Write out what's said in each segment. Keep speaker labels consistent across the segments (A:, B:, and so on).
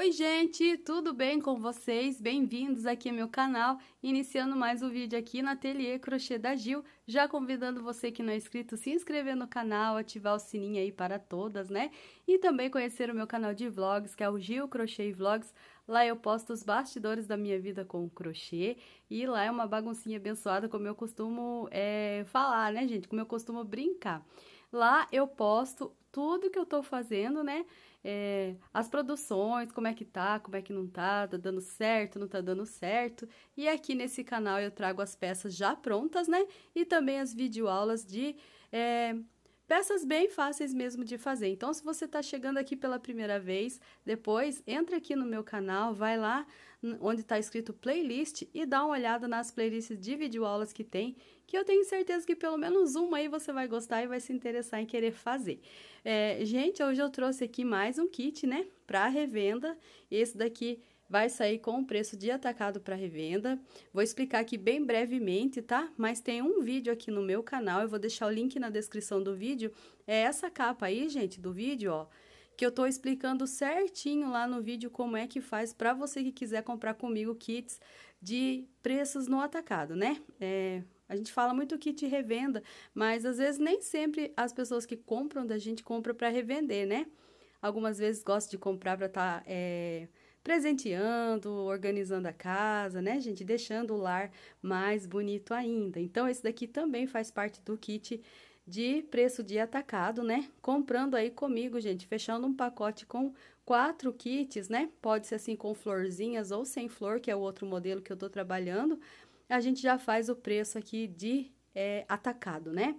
A: Oi gente, tudo bem com vocês? Bem-vindos aqui ao meu canal, iniciando mais um vídeo aqui no Ateliê Crochê da Gil, já convidando você que não é inscrito, se inscrever no canal, ativar o sininho aí para todas, né? E também conhecer o meu canal de vlogs, que é o Gil Crochê e Vlogs, Lá eu posto os bastidores da minha vida com crochê e lá é uma baguncinha abençoada, como eu costumo é, falar, né, gente? Como eu costumo brincar. Lá eu posto tudo que eu tô fazendo, né? É, as produções, como é que tá, como é que não tá, tá dando certo, não tá dando certo. E aqui nesse canal eu trago as peças já prontas, né? E também as videoaulas de é, peças bem fáceis mesmo de fazer. Então, se você está chegando aqui pela primeira vez, depois entra aqui no meu canal, vai lá onde está escrito playlist e dá uma olhada nas playlists de videoaulas que tem, que eu tenho certeza que pelo menos uma aí você vai gostar e vai se interessar em querer fazer. É, gente, hoje eu trouxe aqui mais um kit, né, para revenda. Esse daqui é vai sair com o preço de atacado para revenda. Vou explicar aqui bem brevemente, tá? Mas tem um vídeo aqui no meu canal, eu vou deixar o link na descrição do vídeo. É essa capa aí, gente, do vídeo, ó, que eu tô explicando certinho lá no vídeo como é que faz para você que quiser comprar comigo kits de preços no atacado, né? É, a gente fala muito kit revenda, mas às vezes nem sempre as pessoas que compram da gente compram para revender, né? Algumas vezes gosto de comprar para estar tá, é, presenteando, organizando a casa, né, gente? Deixando o lar mais bonito ainda. Então, esse daqui também faz parte do kit de preço de atacado, né? Comprando aí comigo, gente, fechando um pacote com quatro kits, né? Pode ser assim com florzinhas ou sem flor, que é o outro modelo que eu tô trabalhando. A gente já faz o preço aqui de é, atacado, né?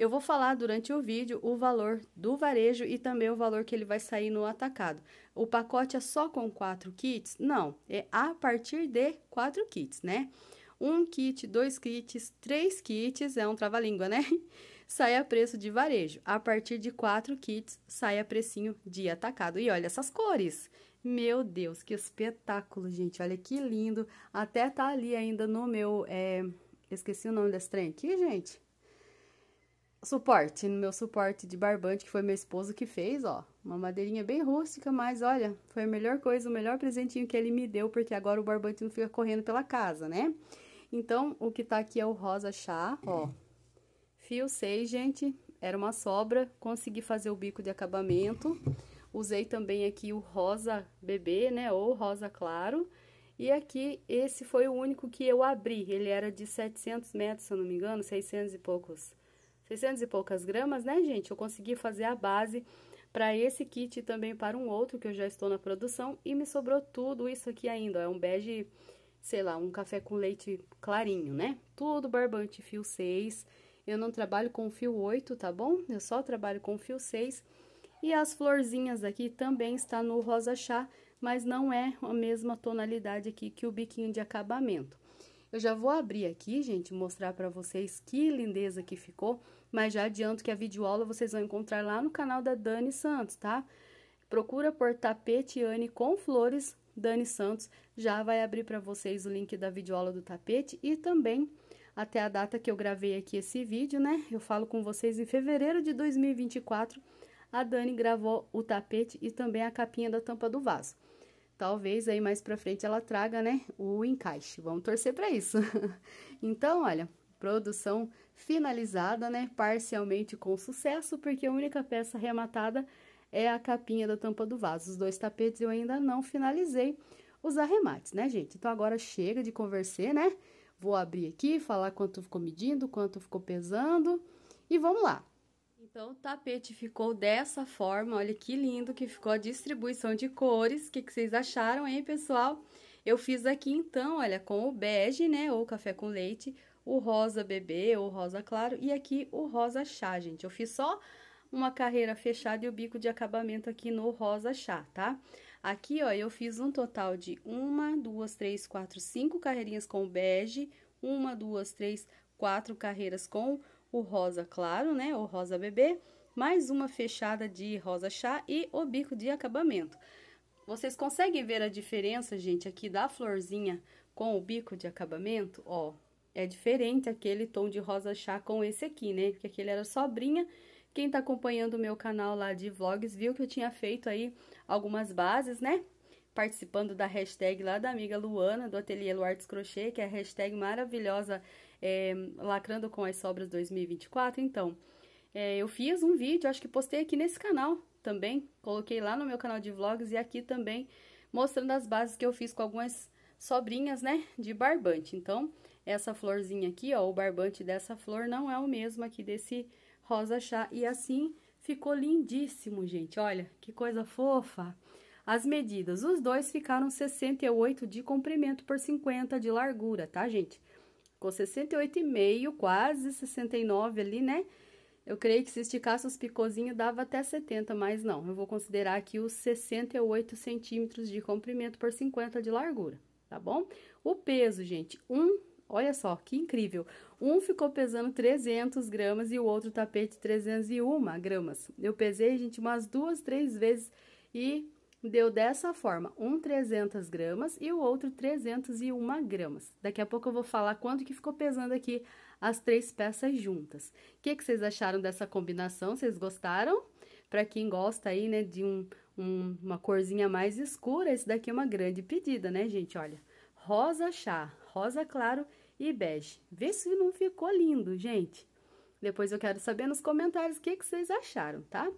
A: Eu vou falar durante o vídeo o valor do varejo e também o valor que ele vai sair no atacado. O pacote é só com quatro kits? Não, é a partir de quatro kits, né? Um kit, dois kits, três kits, é um trava-língua, né? Sai a preço de varejo. A partir de quatro kits, sai a precinho de atacado. E olha essas cores! Meu Deus, que espetáculo, gente! Olha que lindo! Até tá ali ainda no meu... É... Esqueci o nome desse trem aqui, gente suporte, no meu suporte de barbante, que foi meu esposo que fez, ó. Uma madeirinha bem rústica, mas olha, foi a melhor coisa, o melhor presentinho que ele me deu, porque agora o barbante não fica correndo pela casa, né? Então, o que tá aqui é o rosa chá, ó. Fio 6, gente, era uma sobra, consegui fazer o bico de acabamento. Usei também aqui o rosa bebê, né, ou rosa claro. E aqui, esse foi o único que eu abri, ele era de 700 metros, se eu não me engano, 600 e poucos 600 e poucas gramas, né, gente? Eu consegui fazer a base para esse kit e também para um outro que eu já estou na produção. E me sobrou tudo isso aqui ainda, ó, é um bege, sei lá, um café com leite clarinho, né? Tudo barbante fio 6. Eu não trabalho com fio 8, tá bom? Eu só trabalho com fio 6. E as florzinhas aqui também está no rosa chá, mas não é a mesma tonalidade aqui que o biquinho de acabamento. Eu já vou abrir aqui, gente, mostrar para vocês que lindeza que ficou mas já adianto que a videoaula vocês vão encontrar lá no canal da Dani Santos, tá? Procura por tapete Anne com flores Dani Santos, já vai abrir para vocês o link da videoaula do tapete e também até a data que eu gravei aqui esse vídeo, né? Eu falo com vocês em fevereiro de 2024. A Dani gravou o tapete e também a capinha da tampa do vaso. Talvez aí mais para frente ela traga, né, o encaixe. Vamos torcer para isso. então, olha, Produção finalizada, né? Parcialmente com sucesso, porque a única peça rematada é a capinha da tampa do vaso. Os dois tapetes eu ainda não finalizei os arremates, né, gente? Então, agora chega de conversar, né? Vou abrir aqui, falar quanto ficou medindo, quanto ficou pesando e vamos lá. Então, o tapete ficou dessa forma, olha que lindo que ficou a distribuição de cores. O que, que vocês acharam, hein, pessoal? Eu fiz aqui, então, olha, com o bege, né, ou café com leite, o rosa bebê ou rosa claro e aqui o rosa chá, gente. Eu fiz só uma carreira fechada e o bico de acabamento aqui no rosa chá, tá? Aqui, ó, eu fiz um total de uma, duas, três, quatro, cinco carreirinhas com o bege, uma, duas, três, quatro carreiras com o rosa claro, né, o rosa bebê, mais uma fechada de rosa chá e o bico de acabamento. Vocês conseguem ver a diferença, gente, aqui da florzinha com o bico de acabamento? Ó, é diferente aquele tom de rosa chá com esse aqui, né? Porque aquele era sobrinha. Quem tá acompanhando o meu canal lá de vlogs viu que eu tinha feito aí algumas bases, né? Participando da hashtag lá da amiga Luana, do Ateliê Luartes Crochê, que é a hashtag maravilhosa é, Lacrando com as Sobras 2024. Então, é, eu fiz um vídeo, acho que postei aqui nesse canal também. Coloquei lá no meu canal de vlogs e aqui também, mostrando as bases que eu fiz com algumas sobrinhas, né? De barbante. Então, essa florzinha aqui, ó, o barbante dessa flor não é o mesmo aqui desse rosa chá. E assim ficou lindíssimo, gente. Olha, que coisa fofa. As medidas, os dois ficaram 68 de comprimento por 50 de largura, tá, gente? Ficou 68,5, quase 69 ali, né? Eu creio que se esticasse os picôzinhos dava até 70, mas não. Eu vou considerar aqui os 68 centímetros de comprimento por 50 de largura, tá bom? O peso, gente, um Olha só, que incrível! Um ficou pesando 300 gramas e o outro tapete 301 gramas. Eu pesei, gente, umas duas, três vezes e deu dessa forma. Um 300 gramas e o outro 301 gramas. Daqui a pouco eu vou falar quanto que ficou pesando aqui as três peças juntas. O que, que vocês acharam dessa combinação? Vocês gostaram? Para quem gosta aí, né, de um, um, uma corzinha mais escura, esse daqui é uma grande pedida, né, gente? Olha, rosa chá, rosa claro e bege. Vê se não ficou lindo, gente. Depois eu quero saber nos comentários o que, que vocês acharam, tá?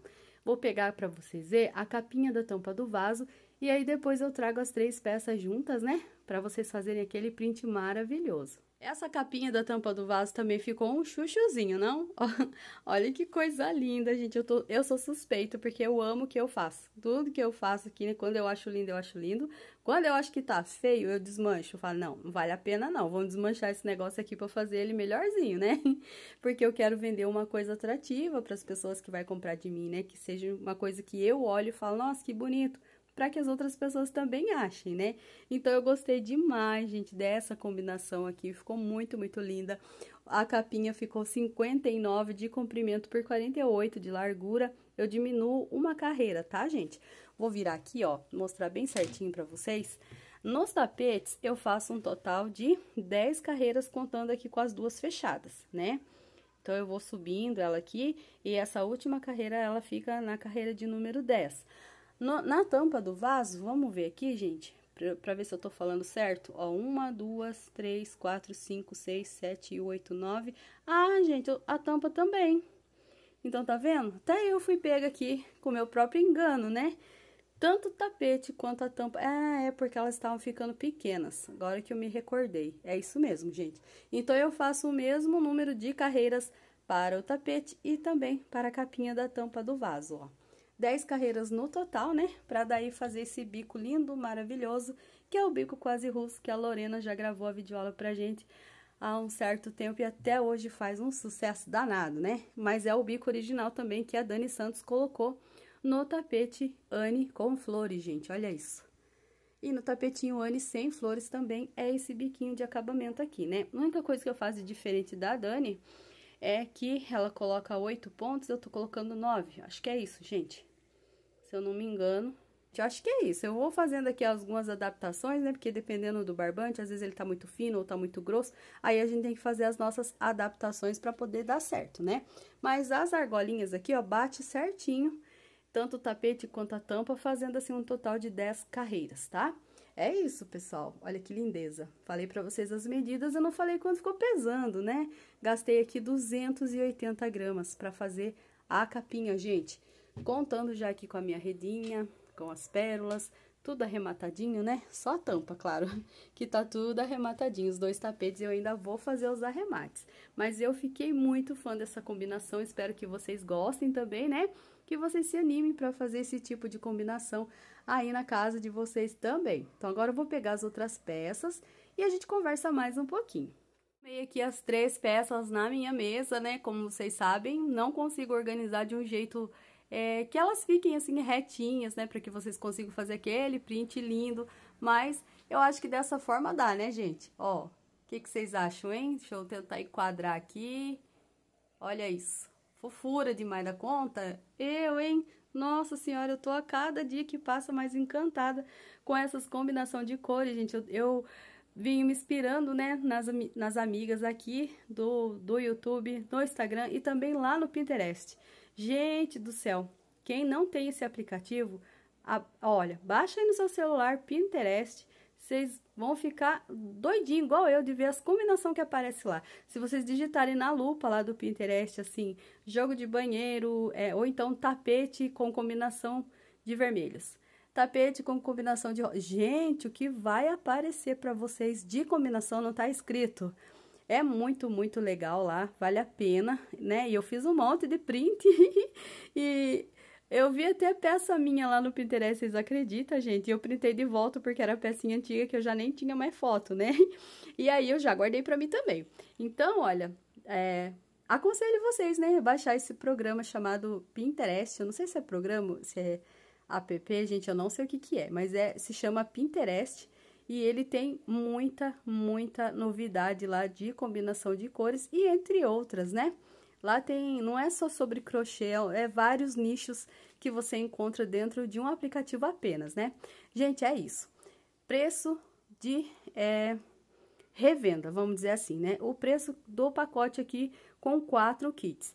A: Vou pegar para vocês ver a capinha da tampa do vaso e aí depois eu trago as três peças juntas, né? Para vocês fazerem aquele print maravilhoso. Essa capinha da tampa do vaso também ficou um chuchuzinho, não? Olha que coisa linda, gente. Eu, tô, eu sou suspeito, porque eu amo o que eu faço. Tudo que eu faço aqui, né? quando eu acho lindo, eu acho lindo. Quando eu acho que tá feio, eu desmancho. Eu falo, não, não vale a pena não. Vamos desmanchar esse negócio aqui pra fazer ele melhorzinho, né? Porque eu quero vender uma coisa atrativa para as pessoas que vai comprar de mim, né? Que seja uma coisa que eu olho e falo, nossa, que bonito para que as outras pessoas também achem, né? Então eu gostei demais, gente, dessa combinação aqui, ficou muito, muito linda. A capinha ficou 59 de comprimento por 48 de largura. Eu diminuo uma carreira, tá, gente? Vou virar aqui, ó, mostrar bem certinho para vocês. Nos tapetes eu faço um total de 10 carreiras contando aqui com as duas fechadas, né? Então, eu vou subindo ela aqui e essa última carreira, ela fica na carreira de número 10. No, na tampa do vaso, vamos ver aqui, gente, para ver se eu tô falando certo. Ó, uma, duas, três, quatro, cinco, seis, sete, oito, nove. Ah, gente, a tampa também. Então, tá vendo? Até eu fui pega aqui com meu próprio engano, né? Tanto o tapete quanto a tampa. Ah, é porque elas estavam ficando pequenas. Agora que eu me recordei. É isso mesmo, gente. Então, eu faço o mesmo número de carreiras para o tapete e também para a capinha da tampa do vaso, ó. 10 carreiras no total, né? Para daí fazer esse bico lindo, maravilhoso, que é o bico quase russo, que a Lorena já gravou a videoaula pra gente há um certo tempo e até hoje faz um sucesso danado, né? Mas é o bico original também que a Dani Santos colocou no tapete Anne com flores, gente, olha isso. E no tapetinho Anne sem flores também é esse biquinho de acabamento aqui, né? A única coisa que eu faço de diferente da Dani é que ela coloca oito pontos, eu tô colocando nove, acho que é isso, gente se eu não me engano. Eu acho que é isso. Eu vou fazendo aqui algumas adaptações, né? Porque dependendo do barbante, às vezes ele tá muito fino ou tá muito grosso. Aí a gente tem que fazer as nossas adaptações para poder dar certo, né? Mas as argolinhas aqui, ó, bate certinho, tanto o tapete quanto a tampa, fazendo assim um total de 10 carreiras, tá? É isso, pessoal. Olha que lindeza. Falei para vocês as medidas, eu não falei quanto ficou pesando, né? Gastei aqui 280 gramas para fazer a capinha, gente. Contando já aqui com a minha redinha, com as pérolas, tudo arrematadinho, né? Só a tampa, claro, que tá tudo arrematadinho. Os dois tapetes eu ainda vou fazer os arremates. Mas eu fiquei muito fã dessa combinação, espero que vocês gostem também, né? Que vocês se animem para fazer esse tipo de combinação aí na casa de vocês também. Então, agora eu vou pegar as outras peças e a gente conversa mais um pouquinho. Arrumei aqui as três peças na minha mesa, né? Como vocês sabem, não consigo organizar de um jeito é, que elas fiquem assim retinhas, né? Para que vocês consigam fazer aquele print lindo. Mas eu acho que dessa forma dá, né, gente? Ó, o que, que vocês acham, hein? Deixa eu tentar enquadrar aqui. Olha isso. Fofura demais da conta. Eu, hein? Nossa senhora, eu tô a cada dia que passa mais encantada com essas combinações de cores, gente. Eu, eu vim me inspirando, né, nas, nas amigas aqui do, do YouTube, no Instagram e também lá no Pinterest. Gente do céu, quem não tem esse aplicativo, a, olha, baixa aí no seu celular Pinterest, vocês vão ficar doidinho igual eu de ver as combinações que aparece lá. Se vocês digitarem na lupa lá do Pinterest assim, jogo de banheiro, é, ou então tapete com combinação de vermelhos. Tapete com combinação de gente, o que vai aparecer para vocês de combinação não está escrito. É muito, muito legal lá, vale a pena, né? E eu fiz um monte de print e eu vi até peça minha lá no Pinterest, vocês acreditam, gente? E eu printei de volta porque era pecinha antiga que eu já nem tinha mais foto, né? E aí eu já guardei para mim também. Então, olha, é, aconselho vocês, né, baixar esse programa chamado Pinterest. Eu não sei se é programa, se é app, gente, eu não sei o que que é, mas é se chama Pinterest. E ele tem muita, muita novidade lá de combinação de cores e entre outras, né? Lá tem, não é só sobre crochê, é, é vários nichos que você encontra dentro de um aplicativo apenas, né? Gente, é isso. Preço de é, revenda, vamos dizer assim, né? O preço do pacote aqui com quatro kits.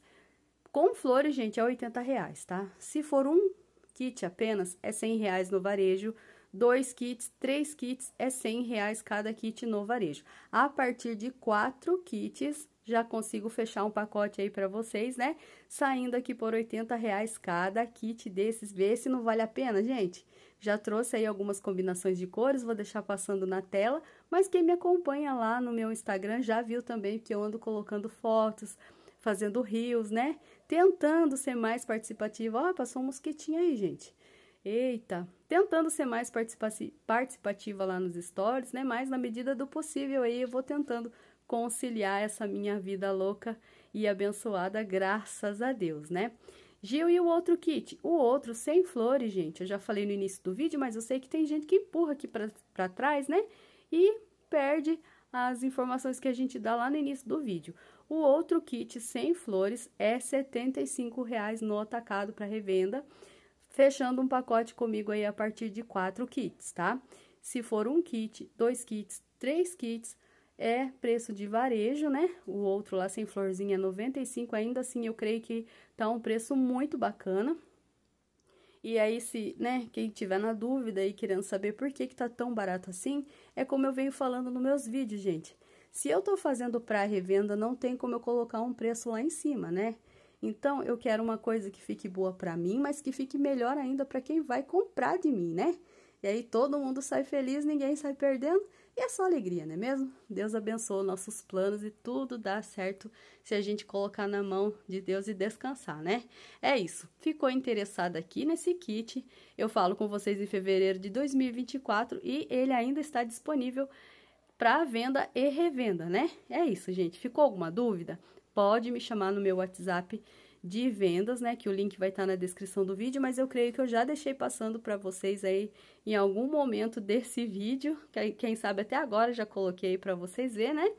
A: Com flores, gente, é 80 reais, tá? Se for um kit apenas, é 100 reais no varejo, dois kits, três kits, é 100 reais cada kit no varejo. A partir de quatro kits, já consigo fechar um pacote aí para vocês, né? Saindo aqui por 80 reais cada kit desses, ver se não vale a pena, gente. Já trouxe aí algumas combinações de cores, vou deixar passando na tela, mas quem me acompanha lá no meu Instagram já viu também que eu ando colocando fotos, fazendo rios, né? Tentando ser mais participativa. Ó, oh, passou um mosquitinho aí, gente. Eita! Tentando ser mais participativa lá nos stories, né? Mas na medida do possível aí eu vou tentando conciliar essa minha vida louca e abençoada, graças a Deus, né? Gil e o outro kit? O outro sem flores, gente. Eu já falei no início do vídeo, mas eu sei que tem gente que empurra aqui para trás, né? E perde as informações que a gente dá lá no início do vídeo. O outro kit sem flores é R$ 75,00 no atacado para revenda fechando um pacote comigo aí a partir de quatro kits, tá? Se for um kit, dois kits, três kits, é preço de varejo, né? O outro lá sem florzinha é 95, ainda assim eu creio que tá um preço muito bacana. E aí, se, né, quem tiver na dúvida e querendo saber por que que tá tão barato assim, é como eu venho falando nos meus vídeos, gente. Se eu tô fazendo pra revenda, não tem como eu colocar um preço lá em cima, né? Então, eu quero uma coisa que fique boa para mim, mas que fique melhor ainda para quem vai comprar de mim, né? E aí todo mundo sai feliz, ninguém sai perdendo, e é só alegria, não é mesmo? Deus abençoa nossos planos e tudo dá certo se a gente colocar na mão de Deus e descansar, né? É isso. Ficou interessado aqui nesse kit? Eu falo com vocês em fevereiro de 2024 e ele ainda está disponível para venda e revenda, né? É isso, gente. Ficou alguma dúvida? pode me chamar no meu WhatsApp de vendas, né? Que o link vai estar tá na descrição do vídeo, mas eu creio que eu já deixei passando para vocês aí em algum momento desse vídeo, que, quem sabe até agora já coloquei para vocês ver, né?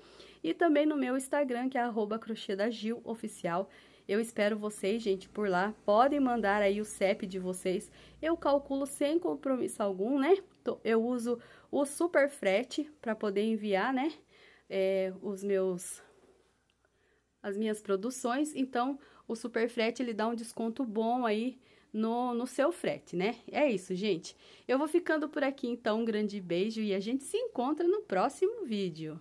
A: E também no meu Instagram, que é @crochê_da_gil_oficial. oficial. Eu espero vocês, gente, por lá. Podem mandar aí o CEP de vocês. Eu calculo sem compromisso algum, né? Eu uso o super frete para poder enviar, né? É, os meus as minhas produções, então o super frete ele dá um desconto bom aí no, no seu frete, né? É isso, gente. Eu vou ficando por aqui, então, um grande beijo e a gente se encontra no próximo vídeo.